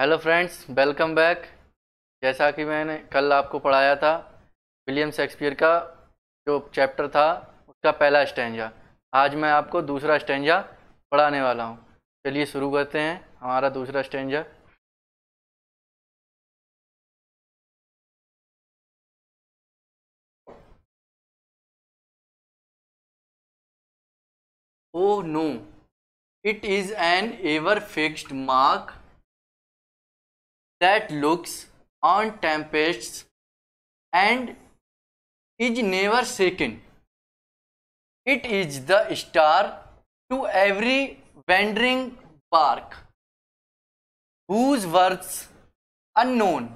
Hello friends welcome back जैसा कि मैंने कल आपको पढ़ाया था विलियम शेक्सपियर का जो चैप्टर था उसका पहला स्टेंजा आज मैं आपको दूसरा स्टेंजा पढ़ाने वाला हूँ चलिए शुरू करते हैं हमारा दूसरा stanza oh no it is an ever fixed mark that looks on tempests and is never shaken. It is the star to every wandering bark, whose worth unknown,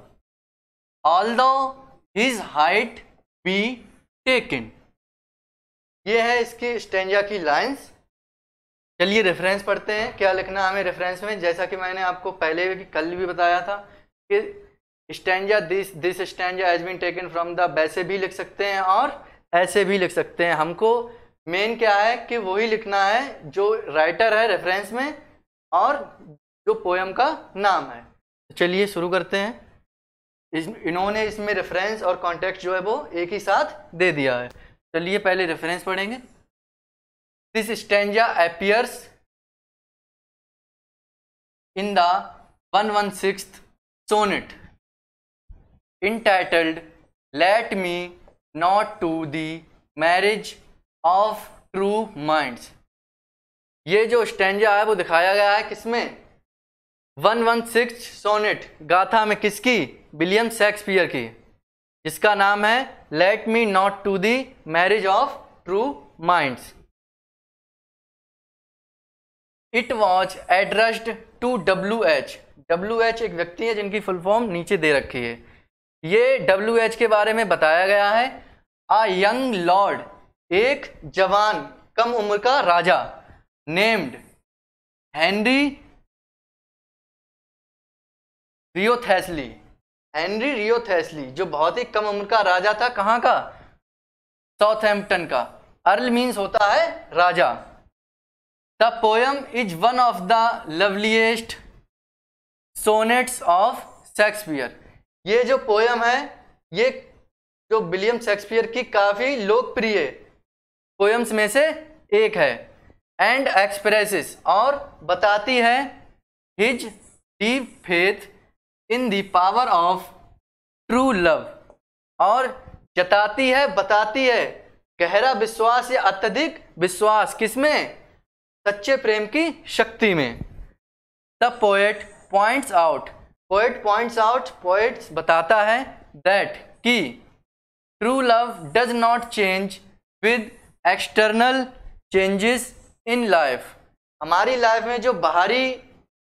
although his height be taken. ये है इसके stanza की lines चलिए reference पढ़ते हैं क्या लिखना हमें रेफरेंस में जैसा कि मैंने आपको पहले भी कल भी बताया था कि stanza this this stanza has been taken from the वैसे भी लिख सकते हैं और ऐसे भी लिख सकते हैं हमको मेन क्या है कि वही लिखना है जो राइटर है रेफरेंस में और जो पोएम का नाम है चलिए शुरू करते हैं इस इन्होंने इसमें रेफरेंस और कॉन्टेक्ट जो है वो एक ही साथ दे दिया है चलिए पहले रेफरेंस पढ़ेंगे this stanza appears in the one one six sonnet entitled let me not to the marriage of true minds ये जो स्टेंजा है वो दिखाया गया है किसमें वन वन सिक्स सोनेट गाथा में किसकी विलियम शेक्सपियर की जिसका नाम है let me not to the marriage of true minds it was addressed to W H W H एक व्यक्ति है जिनकी फुल फॉर्म नीचे दे रखी है ये डब्ल्यू एच के बारे में बताया गया है आ यंग लॉर्ड एक जवान कम उम्र का राजा named Henry Wriothesley Henry Wriothesley जो बहुत ही कम उम्र का राजा था कहाँ का साउथहैम्पटन का अर्ल मीन्स होता है राजा the poem is one of the loveliest sonnets of Shakespeare ये जो पोयम है ये जो विलियम शेक्सपियर की काफ़ी लोकप्रिय पोयम्स में से एक है एंड एक्सप्रेसिस और बताती है his deep faith in the power of true love और जताती है बताती है गहरा विश्वास या अत्यधिक विश्वास किसमें सच्चे प्रेम की शक्ति में the poet points out poet points out poets बताता है दैट कि true love does not change with external changes in life हमारी लाइफ में जो बाहरी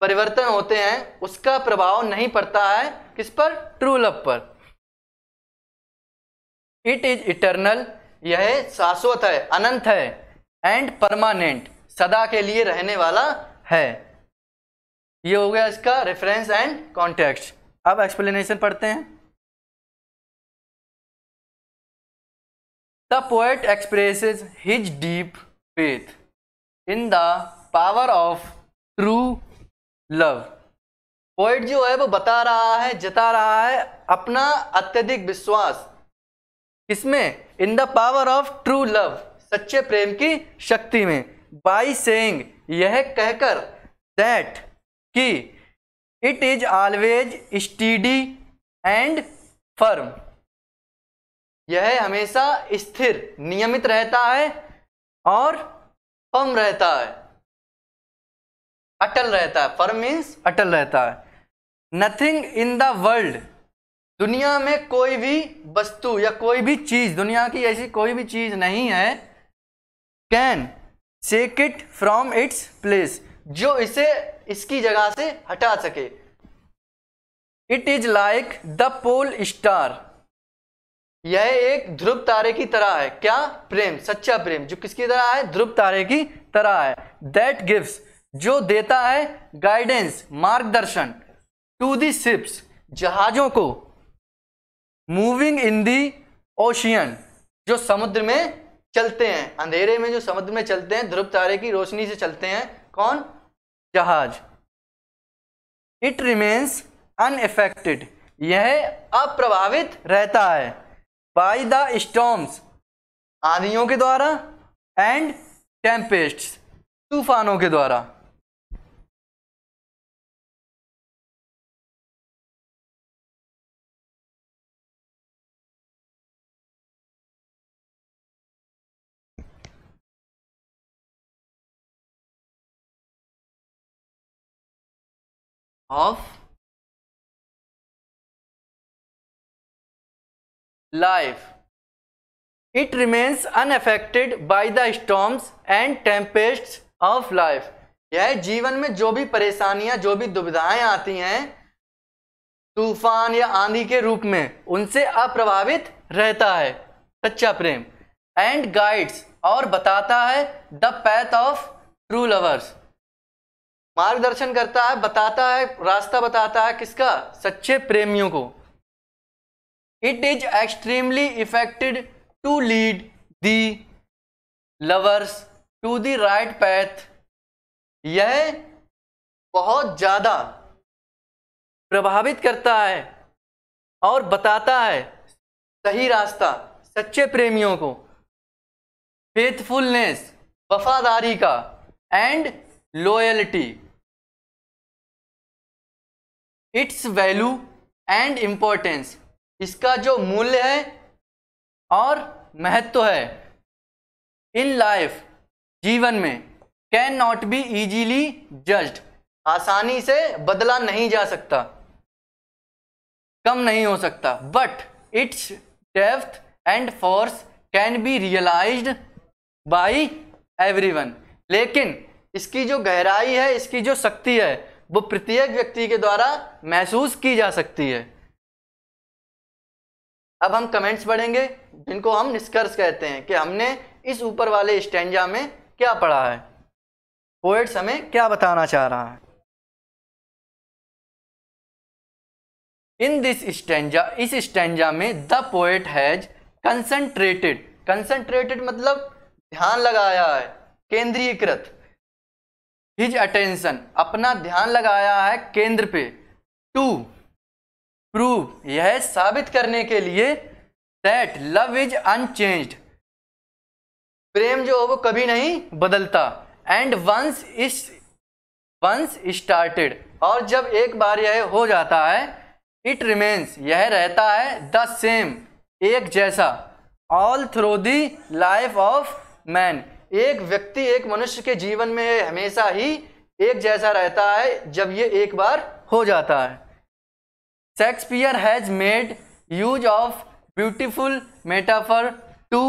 परिवर्तन होते हैं उसका प्रभाव नहीं पड़ता है किस पर ट्रू लव पर इट इज इटरनल यह शाश्वत है अनंत है एंड परमानेंट सदा के लिए रहने वाला है ये हो गया इसका रेफरेंस एंड कॉन्टेक्स्ट अब एक्सप्लेनेशन पढ़ते हैं the poet expresses his deep faith in the power of true love poet जो है वो बता रहा है जता रहा है अपना अत्यधिक विश्वास किसमें in the power of true love सच्चे प्रेम की शक्ति में बाई सेंग यह कहकर दैट कि it is always steady and firm यह हमेशा स्थिर नियमित रहता है और फर्म रहता है अटल रहता है फर्म मीन्स अटल रहता है नथिंग इन द वर्ल्ड दुनिया में कोई भी वस्तु या कोई भी चीज दुनिया की ऐसी कोई भी चीज नहीं है can shake it from its place जो इसे इसकी जगह से हटा सके it is like the pole star यह एक ध्रुव तारे की तरह है क्या प्रेम सच्चा प्रेम जो किसकी तरह है ध्रुव तारे की तरह है दैट गिव्स जो देता है गाइडेंस मार्गदर्शन टू दिप्स शिप्स जहाजों को मूविंग इन दी ओशियन जो समुद्र में चलते हैं अंधेरे में जो समुद्र में चलते हैं ध्रुव तारे की रोशनी से चलते हैं कौन जहाज इट रिमेन्स अनएफेक्टेड यह अप्रभावित रहता है बाई द स्टॉम्स आंधियों के द्वारा एंड टेम्पेस्ट तूफानों के द्वारा of life it remains unaffected by the storms and tempests of life यह जीवन में जो भी परेशानियां जो भी दुविधाएं आती हैं तूफान या आंधी के रूप में उनसे अप्रभावित रहता है सच्चा प्रेम एंड गाइड्स और बताता है the path of true lovers मार्गदर्शन करता है बताता है रास्ता बताता है किसका सच्चे प्रेमियों को it is extremely effected to lead the lovers to the right path यह बहुत ज़्यादा प्रभावित करता है और बताता है सही रास्ता सच्चे प्रेमियों को फेथफुलनेस वफादारी का and loyalty its value and importance इसका जो मूल्य है और महत्व है इन लाइफ जीवन में can not be easily judged आसानी से बदला नहीं जा सकता कम नहीं हो सकता but its depth and force can be realise by every one लेकिन इसकी जो गहराई है इसकी जो शक्ति है वो प्रत्येक व्यक्ति के द्वारा महसूस की जा सकती है अब हम कमेंट्स पढ़ेंगे जिनको हम निष्कर्ष कहते हैं कि हमने इस ऊपर वाले स्टेंजा में क्या पढ़ा है पोएट्स हमें क्या बताना चाह रहा है इन दिस स्टेंजा इस स्टेंजा में the poet has concentrated concentrated मतलब ध्यान लगाया है केंद्रीयकृत हिज अटेंशन अपना ध्यान लगाया है केंद्र पे टू प्रूव यह साबित करने के लिए दैट लव इज अनचेंज प्रेम जो हो वो कभी नहीं बदलता and once is once started और जब एक बार यह हो जाता है इट रिमेन्स यह रहता है द सेम एक जैसा all through the life of man एक व्यक्ति एक मनुष्य के जीवन में हमेशा ही एक जैसा रहता है जब ये एक बार हो जाता है Shakespeare has made use of beautiful metaphor to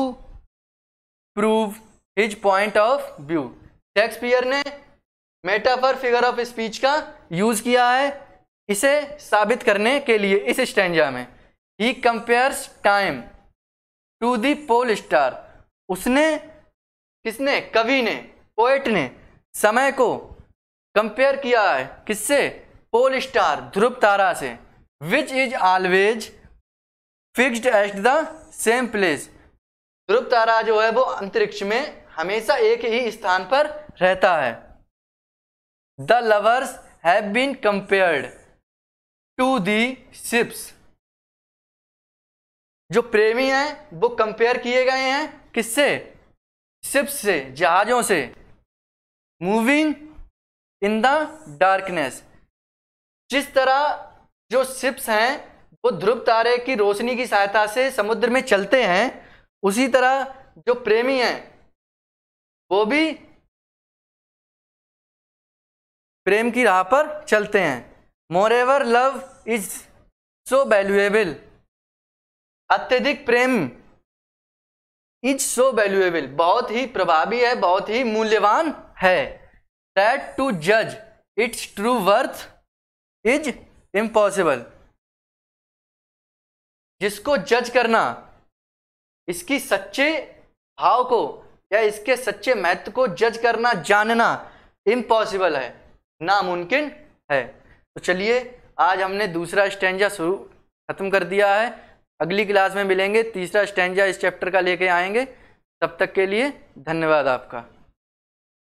prove his point of view Shakespeare ने मेटाफर फिगर ऑफ स्पीच का यूज किया है इसे साबित करने के लिए इस स्टैंडा में ही compares time to pole star उसने किसने कवि ने पोएट ने समय को कंपेयर किया है किससे पोल स्टार ध्रुव तारा से which is always fixed at the same place ध्रुव तारा जो है वो अंतरिक्ष में हमेशा एक ही स्थान पर रहता है the lovers have been compared to the ships जो प्रेमी हैं वो कंपेयर किए गए हैं किससे शिप्स से जहाज़ों से मूविंग इन द डार्कनेस जिस तरह जो शिप्स हैं वो ध्रुव तारे की रोशनी की सहायता से समुद्र में चलते हैं उसी तरह जो प्रेमी हैं वो भी प्रेम की राह पर चलते हैं moreover love is so valuable अत्यधिक प्रेम इज सो वैल्यूएबल बहुत ही प्रभावी है बहुत ही मूल्यवान है दैट टू जज its true worth is impossible जिसको जज करना इसकी सच्चे भाव को या इसके सच्चे महत्व को जज करना जानना इम्पॉसिबल है नामुमकिन है तो चलिए आज हमने दूसरा स्टैंजा शुरू खत्म कर दिया है अगली क्लास में मिलेंगे तीसरा स्टैंडा इस चैप्टर का लेके आएंगे तब तक के लिए धन्यवाद आपका